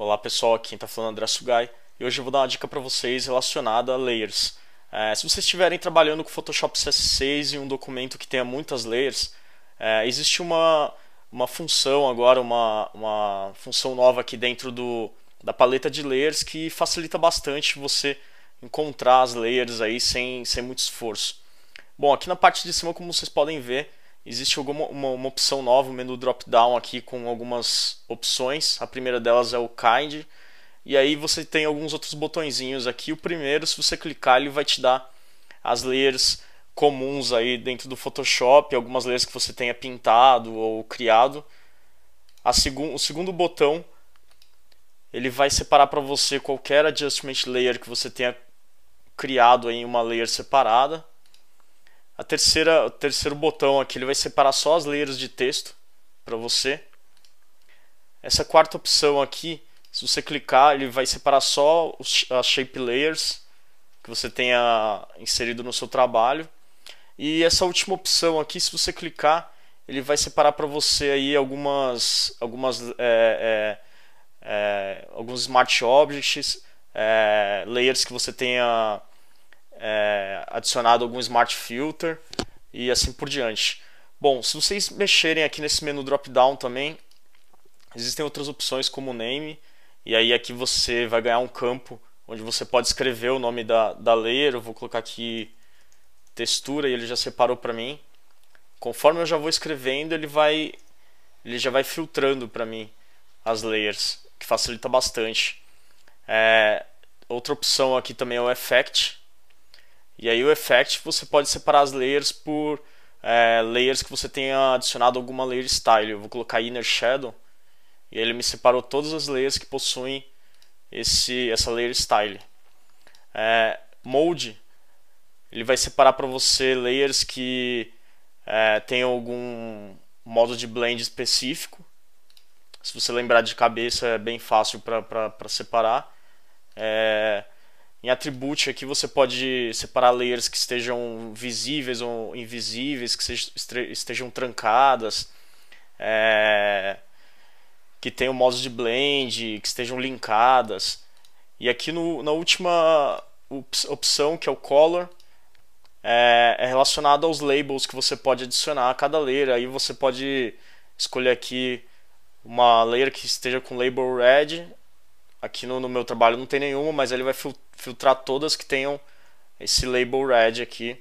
Olá pessoal, aqui quem está falando é André Sugai e hoje eu vou dar uma dica para vocês relacionada a layers. É, se vocês estiverem trabalhando com Photoshop CS6 e um documento que tenha muitas layers, é, existe uma, uma função agora, uma, uma função nova aqui dentro do, da paleta de layers que facilita bastante você encontrar as layers aí sem, sem muito esforço. Bom, aqui na parte de cima, como vocês podem ver, existe alguma uma, uma opção nova, o um menu drop-down aqui com algumas opções. A primeira delas é o Kind. E aí você tem alguns outros botõezinhos aqui. O primeiro, se você clicar, ele vai te dar as layers comuns aí dentro do Photoshop, algumas layers que você tenha pintado ou criado. A segun, o segundo botão, ele vai separar para você qualquer adjustment layer que você tenha criado em uma layer separada. A terceira, o terceiro botão aqui ele vai separar só as layers de texto para você. Essa quarta opção aqui, se você clicar, ele vai separar só as shape layers que você tenha inserido no seu trabalho. E essa última opção aqui, se você clicar, ele vai separar para você aí algumas, algumas é, é, é, alguns smart objects, é, layers que você tenha é, adicionado algum Smart Filter e assim por diante. Bom, se vocês mexerem aqui nesse menu drop-down também, existem outras opções como Name, e aí aqui você vai ganhar um campo onde você pode escrever o nome da, da layer, eu vou colocar aqui textura e ele já separou para mim. Conforme eu já vou escrevendo, ele vai ele já vai filtrando para mim as layers, que facilita bastante. É, outra opção aqui também é o Effect, e aí o effect você pode separar as layers por é, layers que você tenha adicionado alguma layer style. Eu vou colocar inner shadow e ele me separou todas as layers que possuem esse essa layer style. É, mode ele vai separar para você layers que é, algum modo de blend específico. Se você lembrar de cabeça é bem fácil para separar. É, em atributo aqui você pode separar layers que estejam visíveis ou invisíveis, que estejam trancadas, é, que tenham modos de blend, que estejam linkadas. E aqui no, na última opção, que é o color, é, é relacionado aos labels que você pode adicionar a cada layer. Aí você pode escolher aqui uma layer que esteja com label red Aqui no, no meu trabalho não tem nenhuma, mas ele vai fil filtrar todas que tenham esse label red aqui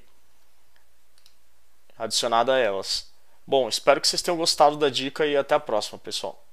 adicionado a elas. Bom, espero que vocês tenham gostado da dica e até a próxima, pessoal.